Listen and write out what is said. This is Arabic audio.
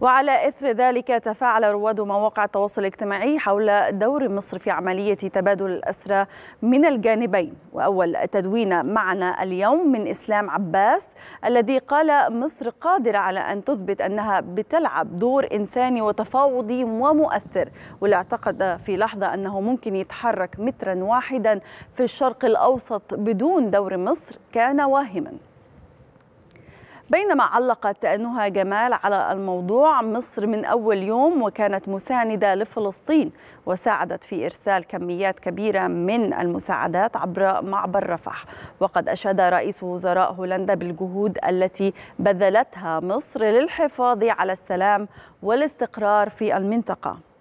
وعلى إثر ذلك تفاعل رواد مواقع التواصل الاجتماعي حول دور مصر في عملية تبادل الأسرى من الجانبين وأول تدوين معنا اليوم من إسلام عباس الذي قال مصر قادرة على أن تثبت أنها بتلعب دور إنساني وتفاوضي ومؤثر واللي اعتقد في لحظة أنه ممكن يتحرك مترا واحدا في الشرق الأوسط بدون دور مصر كان واهما بينما علقت نهى جمال على الموضوع مصر من أول يوم وكانت مساندة لفلسطين وساعدت في إرسال كميات كبيرة من المساعدات عبر معبر رفح وقد أشاد رئيس وزراء هولندا بالجهود التي بذلتها مصر للحفاظ على السلام والاستقرار في المنطقة